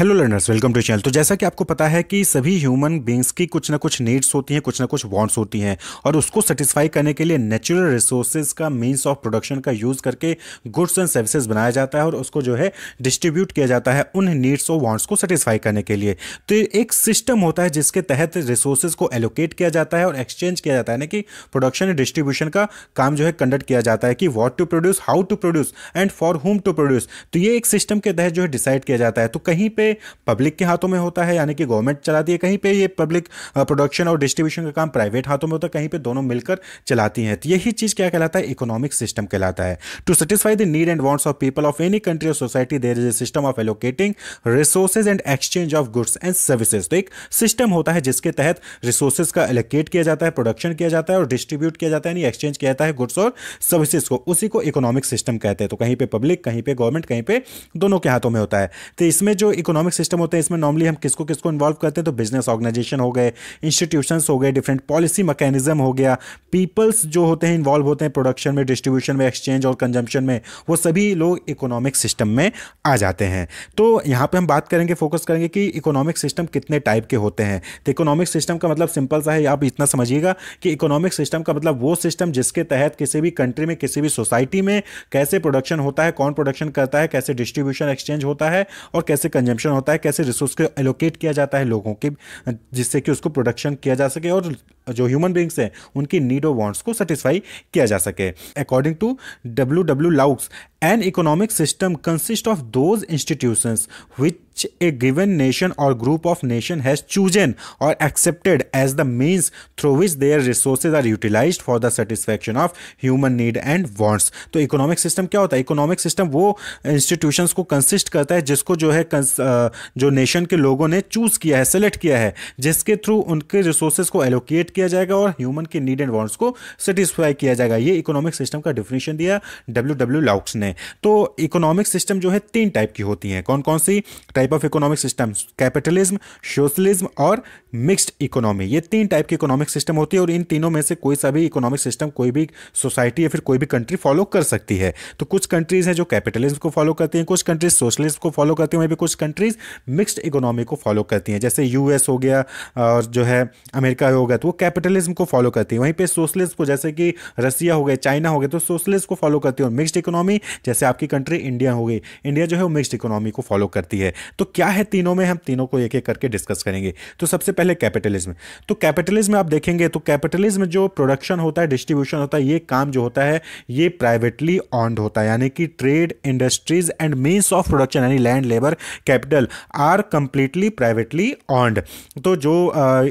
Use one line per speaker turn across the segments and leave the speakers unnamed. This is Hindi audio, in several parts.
hello learners welcome to channel तो जैसा कि आपको पता है कि सभी ह्यूमन बींग्स की कुछ ना कुछ नीड्स होती हैं कुछ ना कुछ वांट्स होती हैं और उसको सेटिस्फाई करने के लिए नेचुरल रिसोर्सेज का मींस ऑफ प्रोडक्शन का यूज़ करके गुड्स एंड सर्विसेज बनाया जाता है और उसको जो है डिस्ट्रीब्यूट किया जाता है उन नीड्स और वांट्स को सेटिस्फाई करने के लिए तो एक सिस्टम होता है जिसके तहत रिसोर्सेज को एलोकेट किया जाता है और एक्सचेंज किया जाता है यानी कि प्रोडक्शन एंड डिस्ट्रीब्यूशन का काम जो है कंडक्ट किया जाता है कि what to produce how to produce and for whom to produce तो ये एक सिस्टम के तहत जो है डिसाइड किया जाता है तो कहीं पर पे पब्लिक के हाथों में होता है यानी कि गवर्नमेंट चलाती है कहीं पे ये पब्लिक प्रोडक्शन और डिस्ट्रीब्यूशन का काम प्राइवेट हाथों में होता है कहीं पे दोनों मिलकर चलाती हैं तो यही चीज़ क्या कहलाता है इकोनॉमिक सिस्टम कहलाता है to satisfy the need and wants of people of any country और society there is a system of allocating resources and exchange of goods and services तो एक सिस्टम होता है जिसके तहत रिसोर्सेज का एलोकेट किया जाता है प्रोडक्शन किया जाता है और डिस्ट्रीब्यूट किया जाता है यानी एक्सचेंज किया जाता है गुड्स और सर्विसेज को उसी को इकोनॉमिक सिस्टम कहते हैं तो कहीं पे पब्लिक कहीं पे गवर्नमेंट कहीं पे दोनों के हाथों में होता है तो इसमें जो इकोनॉमिक सिस्टम होते हैं इसमें नॉर्मली हम किसको किसको इन्वॉल्व करते हैं तो बिजनेस ऑर्गेनाइजेशन हो गए इंस्टीट्यूशंस हो गए डिफरेंट पॉलिसी मैकेनिज्म हो गया पीपल्स जो होते हैं इन्वॉल्व होते हैं प्रोडक्शन में डिस्ट्रीब्यूशन में एक्सचेंज और कंजम्पशन में वो सभी लोग इकोनॉमिक सिस्टम में आ जाते हैं तो यहाँ पर हम बात करेंगे फोकस करेंगे कि इकोनॉमिक सिस्टम कितने टाइप के होते हैं तो इकोनॉमिक सिस्टम का मतलब सिंपल सा है आप इतना समझिएगा कि इकोनॉमिक सिस्टम का मतलब वो सिस्टम जिसके तहत किसी भी कंट्री में किसी भी सोसाइटी में कैसे प्रोडक्शन होता है कौन प्रोडक्शन करता है कैसे डिस्ट्रीब्यूशन एक्सचेंज होता है और कैसे कंजम्पन कंजम्पशन होता है कैसे रिसोर्स को एलोकेट किया जाता है लोगों के जिससे कि उसको प्रोडक्शन किया जा सके और जो ह्यूमन बींग्स हैं उनकी नीड और वांट्स को सेटिस्फाई किया जा सके according to W W Loucks an economic system consist of those institutions which a given nation or group of nation has chosen or accepted as the means through which their resources are utilise for the the of human need and wants तो इकोनॉमिक सिस्टम क्या होता है इकोनॉमिक सिस्टम वो इंस्टीट्यूशन को कंसिस्ट करता है जिसको जो है जो नेशन के लोगों ने चूज किया है सेलेक्ट किया है जिसके थ्रू उनके रिसोर्सेज को एलोकेट किया जाएगा और ह्यूमन के नीड एंड वॉन्ट्स को सेटिस्फाई किया जाएगा ये इकोनॉमिक सिस्टम का डिफिनेशन दिया डब्ल्यू डब्ल्यू लाउक्स ने तो इकोनॉमिक सिस्टम जो है तीन टाइप की होती हैं कौन कौन सी type type of economic system capitalism socialism और मिक्स्ड इकोनॉमी ये तीन टाइप की इकोनॉमिक सिस्टम होती है और इन तीनों में से कोई सा भी इकोनॉमिक सिस्टम कोई भी सोसाइटी या फिर कोई भी कंट्री फॉलो कर सकती है तो कुछ कंट्रीज हैं जो कैपिटलिज्म को फॉलो करती हैं कुछ कंट्रीज सोशलिज्म को फॉलो करती हैं वहीं भी कुछ कंट्रीज मिक्सड इकोनॉमी को फॉलो करती हैं जैसे यूएस हो गया और जो है अमेरिका हो गया तो वो कैपिटलिज्म को फॉलो करती है वहीं पर सोशलिज्म को जैसे कि रसिया हो गए चाइना हो गए तो सोशलिज्म को फॉलो करती है और मिक्सड इकोनॉमी जैसे आपकी कंट्री इंडिया हो गई इंडिया जो है वो मिक्सड इकोनॉमी को फॉलो करती है तो क्या है तीनों में हम तीनों को एक एक करके डिस्कस करेंगे तो सबसे पहले कैपिटलिज्म तो कैपिटलिज्म आप देखेंगे तो कैपिटलिज्म जो प्रोडक्शन होता है डिस्ट्रीब्यूशन होता है ये काम जो होता है ये प्राइवेटली ऑन्ड होता है यानी कि trade industries and means of production यानी land labour capital are completely privately owned तो जो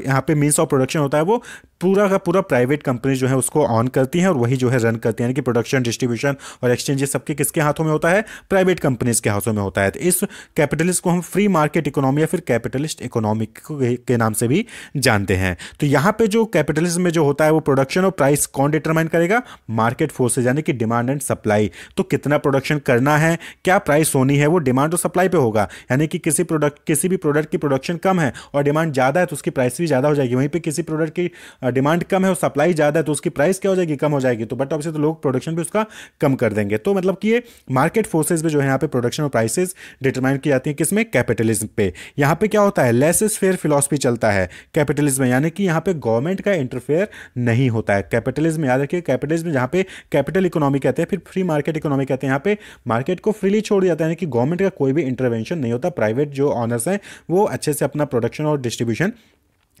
यहाँ पे मीन्स ऑफ प्रोडक्शन होता है वो पूरा का पूरा प्राइवेट कंपनी जो है उसको ऑन करती हैं और वही जो है रन करती हैं यानी कि प्रोडक्शन डिस्ट्रीब्यूशन और एक्सचेंज ये सबके किसके हाथों में होता है प्राइवेट कंपनीज के हाथों में होता है तो इस कैपिटलिस्ट को हम फ्री मार्केट इकोनॉमी या फिर कैपिटलिस्ट इकोनॉमी के नाम से भी जानते हैं तो यहाँ पर जो कैपिटलिज्म में जो होता है वो प्रोडक्शन और प्राइस कौन डिटरमाइन करेगा मार्केट फोर्सेज यानी कि डिमांड एंड सप्लाई तो कितना प्रोडक्शन करना है क्या प्राइस होनी है वो डिमांड और सप्लाई पर होगा यानी कि किसी प्रोडक्ट किसी भी प्रोडक्ट की प्रोडक्शन कम है और डिमांड ज़्यादा है तो उसकी प्राइस भी ज़्यादा हो जाएगी वहीं पर किसी प्रोडक्ट की डिमांड कम है और सप्लाई ज़्यादा है तो उसकी प्राइस क्या हो जाएगी कम हो जाएगी तो बट ऑब्वियसली तो लोग प्रोडक्शन भी उसका कम कर देंगे तो मतलब कि ये मार्केट फोर्सेज भी जो है यहाँ पे प्रोडक्शन और प्राइसेज डिटरमाइन की जाती है किसमें कैपिटलिज्म पे यहाँ पे क्या होता है लेस इज फेयर फिलोसफी चलता है कैपिटलिज्म यानी कि यहाँ पे गवर्नमेंट का इंटरफेयर नहीं होता है कैपिटलिज्म याद रखिए कैपिटलिज्म जहाँ पे कैपिटल इकोनॉमी कहते हैं फिर फ्री मार्केट इकोनॉमी कहते हैं यहाँ पे मार्केट को फ्रीली छोड़ दिया जाता है यानी कि गवर्नमेंट का कोई भी इंटरवेंशन नहीं होता प्राइवेट जो ऑनर्स हैं वो अच्छे से अपना प्रोडक्शन और डिस्ट्रीब्यूशन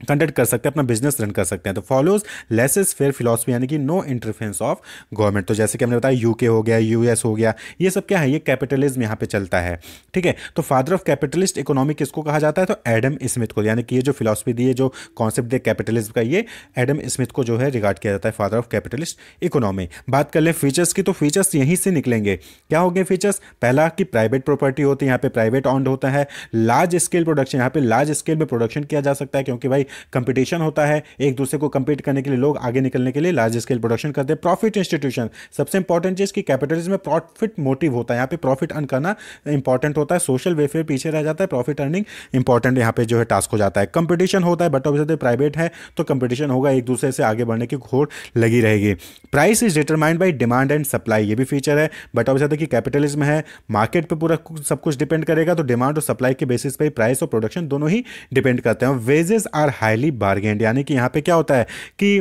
कंडक्ट कर सकते हैं अपना बिजनेस रन कर सकते हैं तो फॉलोज लेसेस फेयर फिलोसफी यानी कि नो इंटरफेंस ऑफ गवर्नमेंट तो जैसे कि हमने बताया यूके हो गया यूएस हो गया ये सब क्या है ये कैपिटलिज्म यहाँ पे चलता है ठीक है तो फादर ऑफ कैपिटलिस्ट इकोनॉमी किसको कहा जाता है तो एडम स्मिथ को यानी कि ये जो फिलोसफी दी है जो कॉन्सेप्ट दिए कैपिटलिज्म का ये एडम स्मिथ को जो है रिगार्ड किया जाता है फादर ऑफ कैपिटलिस्ट इकोनॉमी बात कर लें फीचर्स की तो फीचर्स यहीं से निकलेंगे क्या हो गए फीचर्स पहला कि प्राइवेट प्रॉपर्टी होती है यहाँ पे प्राइवेट ऑन्ड होता है लार्ज स्केल प्रोडक्शन यहाँ पे लार्ज स्केल में प्रोडक्शन किया जा सकता है क्योंकि भाई कंपटीशन होता है एक दूसरे को कंपीट करने के लिए लोग आगे निकलने के लिए लार्ज स्केल प्रोडक्शन करते हैं प्रॉफिट इंस्टीट्यूशन सबसे इंपॉर्टेंट चीज़ कि कैपिटलिज्म में प्रॉफिट मोटिव होता है यहाँ पे प्रॉफिट अर्न करना इंपॉर्टेंट होता है सोशल वेलफेयर पीछे रह जाता है प्रॉफिट अर्निंग इंपॉर्टेंट यहाँ पे जो है टास्क हो जाता है कंपटीशन होता है बट ऑब्वियसली प्राइवेट है तो कंपटीशन होगा एक दूसरे से आगे बढ़ने की घोड़ लगी रहेगी price is determined by demand and supply ये भी फीचर है बट ऑब्वियसली कि कैपिटलिज्म है मार्केट पर पूरा सब कुछ डिपेंड करेगा तो डिमांड और सप्लाई के बेसिस पर प्राइस और प्रोडक्शन दोनों ही डिपेंड करते हैं वेजेस आर हाईली बार्गेंड यानी कि यहाँ पे क्या होता है कि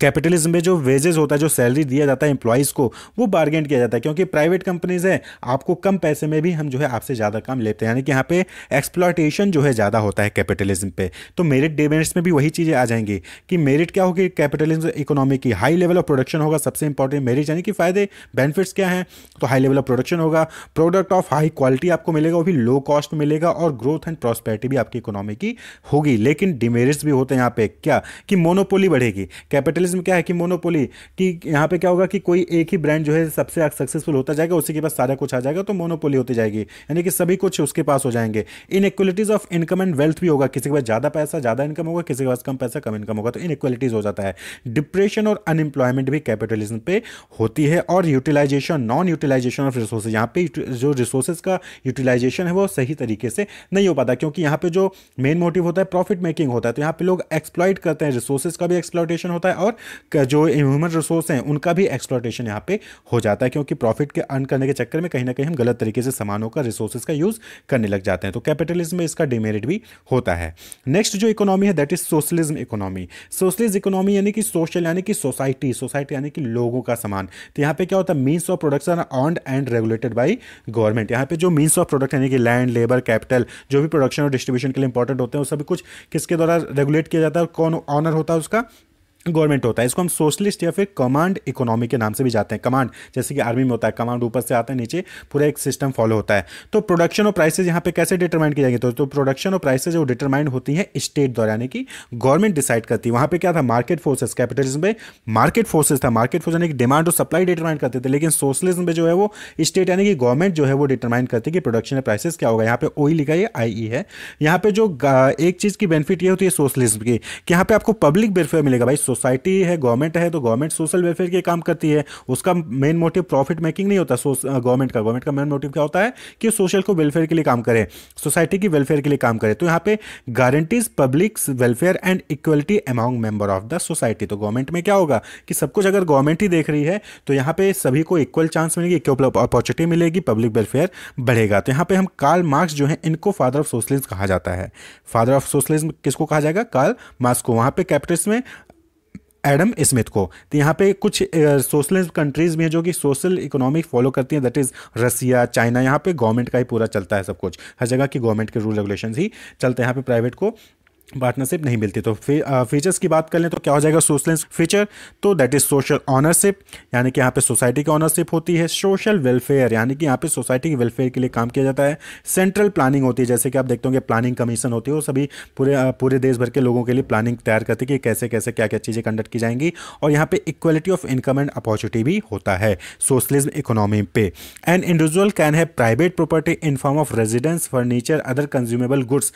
कैपिटलिज्म में जो वेजेस होता है जो सैलरी दिया जाता है एम्प्लॉयज़ को वो बार्गेन किया जाता है क्योंकि प्राइवेट कंपनीज़ हैं आपको कम पैसे में भी हम जो है आपसे ज़्यादा काम लेते हैं यानी कि यहाँ पे एक्सप्लॉटेशन जो है ज़्यादा होता है कैपिटलिज्म पे तो मेरिट डिमेरिट्स में भी वही चीज़ें आ जाएंगी कि मेरिट क्या होगी कैपिटलिज्म इकोनॉमी की हाई लेवल ऑफ प्रोडक्शन होगा सबसे इंपॉर्टेंट मेरिट यानी कि फ़ायदे बेनिफिट्स क्या हैं तो हाई लेवल ऑफ प्रोडक्शन होगा प्रोडक्ट ऑफ हाई क्वालिटी आपको मिलेगा वो भी लो कॉस्ट में मिलेगा और ग्रोथ एंड प्रॉस्पेरिटी भी आपकी इकोनॉमी की होगी लेकिन डिमेरिट्स भी होते हैं यहाँ पे क्या कि मोनोपोली बढ़ेगी कैपिटल कैपिटलिज्म क्या है कि मोनोपोली कि यहाँ पे क्या होगा कि कोई एक ही ब्रांड जो है सबसे सक्सेसफुल होता जाएगा उसी के पास सारा कुछ आ जाएगा तो मोनोपोली होती जाएगी यानी कि सभी कुछ उसके पास हो जाएंगे इन ऑफ इनकम एंड वेल्थ भी होगा किसी के पास ज़्यादा पैसा ज़्यादा इनकम होगा किसी के पास कम पैसा कम इनकम होगा तो इन हो जाता है डिप्रेशन और अनएम्प्लॉयमेंट भी कैपिटलिज्म पे होती है और utilization non utilization of resource यहाँ पे जो रिसोर्सेज का यूटिलाइजेशन है वो सही तरीके से नहीं हो पाता क्योंकि यहाँ पे जो मेन मोटिव होता है प्रॉफिट मेकिंग होता है तो यहाँ पे लोग एक्सप्लॉइट करते हैं रिसोर्सेज का भी एक्सप्लॉटेशन होता है और जो ह्यूमन रिसोर्स हैं उनका भी एक्सप्लोटेशन यहाँ पे हो जाता है क्योंकि प्रॉफिट के अर्न करने के चक्कर में कहीं ना कहीं हम गलत तरीके से सामानों का रिसोर्सेज का यूज़ करने लग जाते हैं तो कैपिटलिज्म में इसका डिमेरिट भी होता है नेक्स्ट जो इकोनॉमी है that is socialism economy socialism economy यानी कि सोशल यानी कि सोसाइटी सोसाइटी यानी कि लोगों का सामान तो यहाँ पे क्या होता है means of production owned and regulated by government यहाँ पे जो मीन्स ऑफ प्रोडक्ट यानी कि लैंड लेबर कैपिटल जो भी प्रोडक्शन और डिस्ट्रीब्यूशन के लिए इंपॉर्टेंट होते हैं वो सभी कुछ किसके द्वारा रेगुलेट किया जाता है कौन ऑनर होता है उसका गवर्नमेंट होता है इसको हम सोशलिस्ट या फिर कमांड इकोनॉमी के नाम से भी जाते हैं कमांड जैसे कि आर्मी में होता है कमांड ऊपर से आता है नीचे पूरा एक सिस्टम फॉलो होता है तो प्रोडक्शन और प्राइसेज यहाँ पे कैसे डिटरमाइन किया जाएंगे तो, तो प्रोडक्शन और प्राइसेज वो डिटरमाइन होती है स्टेट द्वारा यानी कि गवर्नमेंट डिसाइड करती है वहाँ पर क्या था मार्केट फोर्सेस कैपिटलिज्म में मार्केट फोर्सेज था मार्केट फोर्स यानी कि डिमांड और सप्लाई डिटरमाइन करते थे लेकिन सोशलिज्म में जो है वो स्टेट यानी कि गवर्नमेंट जो है वो डिटरमाइन करती है कि प्रोडक्शन और प्राइसेज क्या होगा यहाँ पे ओ e लिखा है आई ई e है यहाँ पे जो एक चीज़ की बेनिफिट ये होती है सोशलिज्म की यहाँ पे आपको पब्लिक वेलफेयर मिलेगा भाई सोसाइटी है गवर्नमेंट है तो गवर्नमेंट सोशल वेलफेयर के काम करती है उसका मेन मोटिव प्रॉफिट मेकिंग नहीं होता गवर्नमेंट का गवर्नमेंट का मेन मोटिव क्या होता है कि सोशल को वेलफेयर के लिए काम करे सोसाइटी की वेलफेयर के लिए काम करे तो यहाँ पे guarantees public welfare and equality among member of the society तो गवर्नमेंट में क्या होगा कि सब कुछ अगर गवर्नमेंट ही देख रही है तो यहाँ पे सभी को इक्वल चांस मिलेगी इक्वल अपॉर्चुनिटी मिलेगी पब्लिक वेलफेयर बढ़ेगा तो यहाँ पे हम कार्ल मार्क्स जो है इनको फादर ऑफ सोशलिज्म कहा जाता है फादर ऑफ सोशलिज्म किसको कहा जाएगा कार्ल मार्क्स को वहाँ पे कैपिटल्स में एडम स्मिथ को तो यहाँ पे कुछ सोशलिस्ट कंट्रीज़ भी हैं जो कि सोशल इकोनॉमिक फॉलो करती हैं दैट इज़ रसिया चाइना यहाँ पे गवर्नमेंट का ही पूरा चलता है सब कुछ हर जगह की गवर्नमेंट के रूल रेगुलेशन ही चलते हैं यहाँ पे प्राइवेट को पार्टनरशिप नहीं मिलती तो फीचर्स की बात कर लें तो क्या हो जाएगा सोशल फीचर तो दैट इज सोशल ऑनरशिप यानी कि यहाँ पे सोसाइटी की ऑनरशिप होती है सोशल वेलफेयर यानी कि यहाँ पे सोसाइटी के वेलफेयर के लिए काम किया जाता है सेंट्रल प्लानिंग होती है जैसे कि आप देखते होंगे प्लानिंग कमीशन होती है वो सभी पूरे पूरे देश भर के लोगों के लिए प्लानिंग तैयार करती है कि कैसे कैसे क्या क्या चीज़ें कंडक्ट की जाएंगी और यहाँ पे equality of income and opportunity भी होता है सोशलिज्म इकोनॉमी पे and individual can have private property in form of residence furniture other consumable goods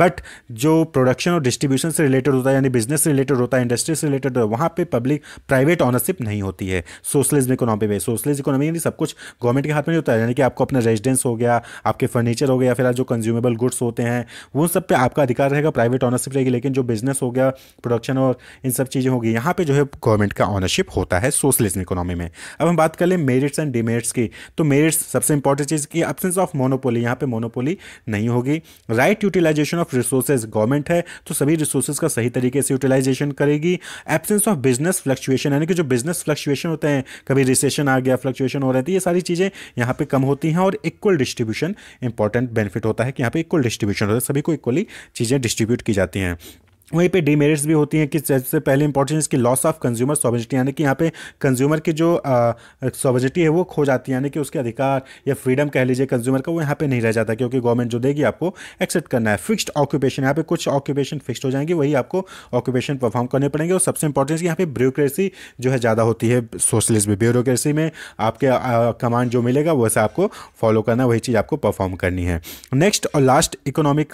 but जो प्रोडक्शन और डिस्ट्रीब्यूशन से रिलेटेड होता है यानी बिजनेस से रिलेटेड होता है इंडस्ट्री से रिलेटेड होता है वहाँ पर पब्लिक प्राइवेट ऑनरशिप नहीं होती है सोशलिज्म इकोनॉमी में सोशलिज इकोनॉमी यानी सब कुछ गवर्नमेंट के हाथ में होता है यानी कि आपको अपना रेजिडेंस हो गया आपके फर्नीचर हो गया फिर जो कंज्यूमेबल गुड्स होते हैं उन सब पे आपका अधिकार रहेगा प्राइवेट ऑनरशिप रहेगी लेकिन जो बिजनेस हो गया प्रोडक्शन और इन सब चीज़ें होगी यहाँ पर जो है गवर्नमेंट का ऑनरशिप होता है सोशलिज्म इकोनॉमी में अब हम बात कर लें मेरिट्स एंड डिमेरिट्स की तो मेरिट्स सबसे इंपॉर्टेंट चीज़ की एब्सेंस ऑफ मोनोपोली यहाँ पे मोनोपोली नहीं होगी right utilization of resources government requirement है तो सभी रिसोर्सेज का सही तरीके से यूटिलाइजेशन करेगी एब्सेंस ऑफ बिजनेस फ्लक्चुएशन यानी कि जो बिजनेस फ्लक्चुएशन होते हैं कभी रिसेशन आ गया फ्लक्चुएशन हो रही थे ये सारी चीज़ें यहाँ पे कम होती हैं और इक्वल डिस्ट्रीब्यूशन इंपॉर्टेंट बेनिफिट होता है कि यहाँ पे इक्वल डिस्ट्रीब्यूशन होता है सभी को इक्वली चीज़ें डिस्ट्रीब्यूट की जाती हैं वहीं पे डीमेरिट्स भी होती हैं कि सबसे पहले इंपॉर्टेंट इसकी लॉस ऑफ कंज्यूमर सॉबजिटी यानी कि यहाँ पे कंज्यूमर की जो सॉबजिटी है वो खो जाती है यानी कि उसके अधिकार या फ्रीडम कह लीजिए कंज्यूमर का वो यहाँ पे नहीं रह जाता क्योंकि गवर्नमेंट जो देगी आपको एक्सेप्ट करना है फिक्स्ड ऑक्यूपेशन यहाँ पे कुछ ऑक्यूपेशन फिक्स्ड हो जाएंगे वही आपको ऑक्यूपेशन परफॉर्म करने पड़ेंगे और सबसे इंपॉर्टेंट यहाँ पे ब्यूरोक्रेसी जो है ज़्यादा होती है सोशलिस्ट में ब्यूरोक्रेसी में आपके कमांड जो मिलेगा वैसे आपको फॉलो करना वही चीज़ आपको परफॉर्म करनी है नेक्स्ट और last economic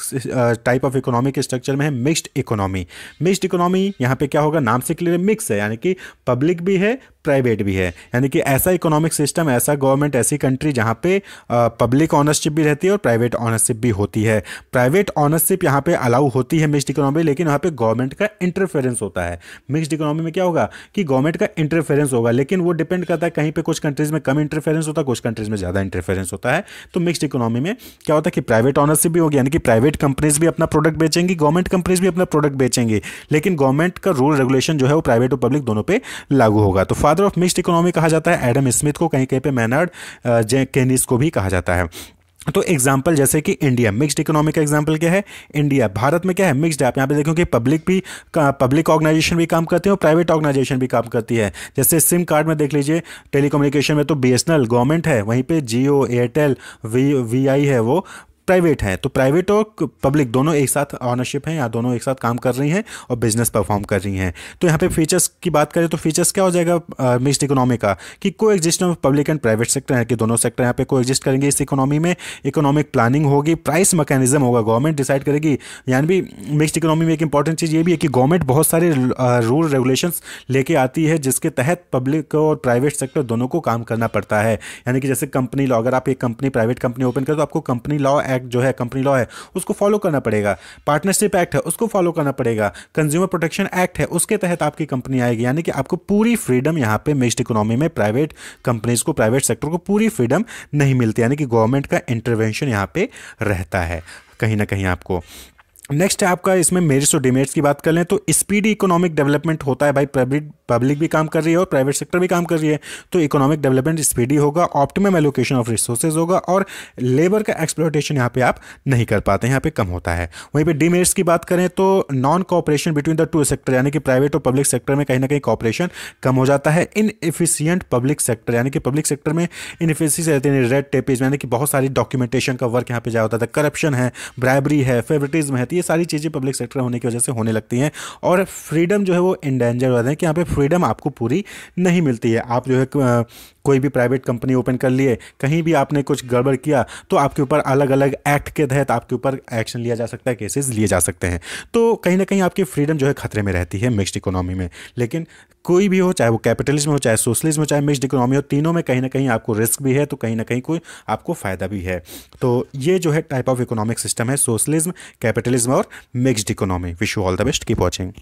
type of economic structure में है mixed economic economy mixed economy यहाँ पे क्या होगा नाम से क्लियर मिक्स है यानी कि पब्लिक भी है प्राइवेट भी है यानी कि ऐसा इकोनॉमिक सिस्टम ऐसा गवर्नमेंट ऐसी कंट्री जहाँ पे पब्लिक ऑनरशिप भी रहती है और प्राइवेट ऑनरशिप भी होती है प्राइवेट ऑनरशिप यहाँ पे अलाउ होती है मिक्सड इकोनॉमी लेकिन यहाँ पे गवर्नमेंट का इंटरफेरेंस होता है मिक्सड इकोनॉमी में क्या होगा कि गवर्नमेंट का इंटरफेरेंस होगा लेकिन वो डिपेंड करता है कहीं पर कुछ कंट्रीज में कम इंटरफेरेंस होता है कुछ कंट्रीज में ज़्यादा इंटरफेरेंस होता है तो मिक्सड इकोनॉमी में क्या होता है कि प्राइवेट ऑनरशिप भी होगी यानी कि प्राइवेट कंपनीज भी अपना प्रोडक्ट बेचेंगी गवर्नमेंट कंपनीज भी अपना प्रोडक्ट प्रोडक्ट बेचेंगे लेकिन गवर्नमेंट का रूल रेगुलेशन जो है वो प्राइवेट और पब्लिक दोनों पे लागू होगा तो फादर ऑफ मिक्सड इकोनॉमी कहा जाता है एडम स्मिथ को कहीं कहीं पे मैनार्ड जे केनिस को भी कहा जाता है तो एग्जाम्पल जैसे कि इंडिया मिक्सड इकोनॉमी का एग्जाम्पल क्या है इंडिया भारत में क्या है मिक्सड आप यहाँ पे देखो कि पब्लिक भी पब्लिक ऑर्गेनाइजेशन भी काम करती है और प्राइवेट ऑर्गेनाइजेशन भी काम करती है जैसे सिम कार्ड में देख लीजिए टेलीकम्युनिकेशन में तो बी गवर्नमेंट है वहीं पर जियो एयरटेल वी वी है वो प्राइवेट हैं तो प्राइवेट और पब्लिक दोनों एक साथ ऑनरशिप हैं या दोनों एक साथ काम कर रही हैं और बिजनेस परफॉर्म कर रही हैं तो यहाँ पे फीचर्स की बात करें तो फीचर्स क्या हो जाएगा मिक्सड इकोनॉमी का कि coexist of public and private sector है कि दोनों सेक्टर यहाँ पे को एग्जिस्ट करेंगे इस इकोनॉमी में इकोनॉमिक प्लानिंग होगी प्राइस मैकेनिज्म होगा गवर्नमेंट डिसाइड करेगी यानी भी मिक्सड इकोनॉमी में एक इंपॉर्टेंट चीज़ ये भी है कि गवर्नमेंट बहुत सारे रूल रेगुलेशंस लेके आती है जिसके तहत पब्लिक और प्राइवेट सेक्टर दोनों को काम करना पड़ता है यानी कि जैसे कंपनी लॉ अगर आप एक कंपनी प्राइवेट कंपनी ओपन करें तो आपको कंपनी लॉ एक्ट जो है कंपनी लॉ है उसको फॉलो करना पड़ेगा पार्टनरशिप एक्ट है उसको फॉलो करना पड़ेगा कंज्यूमर प्रोटेक्शन एक्ट है उसके तहत आपकी कंपनी आएगी यानी कि आपको पूरी फ्रीडम यहाँ पे मिक्सड इकोनॉमी में प्राइवेट कंपनीज को प्राइवेट सेक्टर को पूरी फ्रीडम नहीं मिलती यानी कि गवर्नमेंट का इंटरवेंशन यहाँ पे रहता है कहीं ना कहीं आपको नेक्स्ट है आपका इसमें मेरिट्स और डिमेरिट्स की बात कर लें तो स्पीडी इकोनॉमिक डेवलपमेंट होता है भाई प्राइवेट पब्लिक भी काम कर रही है और प्राइवेट सेक्टर भी काम कर रही है तो इकोनॉमिक डेवलपमेंट स्पीडी होगा ऑप्टिमम एलोकेशन ऑफ रिसोर्सेज होगा और लेबर का एक्सप्लोटेशन यहाँ पे आप नहीं कर पाते यहाँ पे कम होता है वहीं पे डीमेरिट्स की बात करें तो non cooperation between the two sector यानी कि प्राइवेट और पब्लिक सेक्टर में कहीं ना कहीं कॉपरेशन कम हो जाता है इन इफिशियंट पब्लिक सेक्टर यानी कि पब्लिक सेक्टर में इनफिशियंसी रहती है रेड टेपेज यानी कि बहुत सारी डॉक्यूमेंटेशन का वर्क यहाँ पे जाया होता था करप्शन है ब्राइबरी है फेवरेटिज्म है तो ये सारी चीज़ें पब्लिक सेक्टर होने की वजह से होने लगती हैं और फ्रीडम जो है वो इंडेंजर हो जाते हैं कि यहाँ पे फ्रीडम आपको पूरी नहीं मिलती है आप जो है कोई भी प्राइवेट कंपनी ओपन कर लिए कहीं भी आपने कुछ गड़बड़ किया तो आपके ऊपर अलग अलग एक्ट के तहत आपके ऊपर एक्शन लिया जा सकता है केसेस लिए जा सकते हैं तो कहीं ना कहीं आपकी फ्रीडम जो है खतरे में रहती है मिक्सड इकोनॉमी में लेकिन कोई भी हो चाहे वो कैपिटलिज्म हो चाहे सोशलिज्म हो चाहे मिक्सड इकोनॉमी हो तीनों में कहीं ना कहीं आपको रिस्क भी है तो कहीं ना कहीं कोई आपको फ़ायदा भी है तो ये जो है टाइप ऑफ इकोनॉमिक सिस्टम है सोशलिज्म कैपिटलिज्म और mixed economy wish you all the best keep watching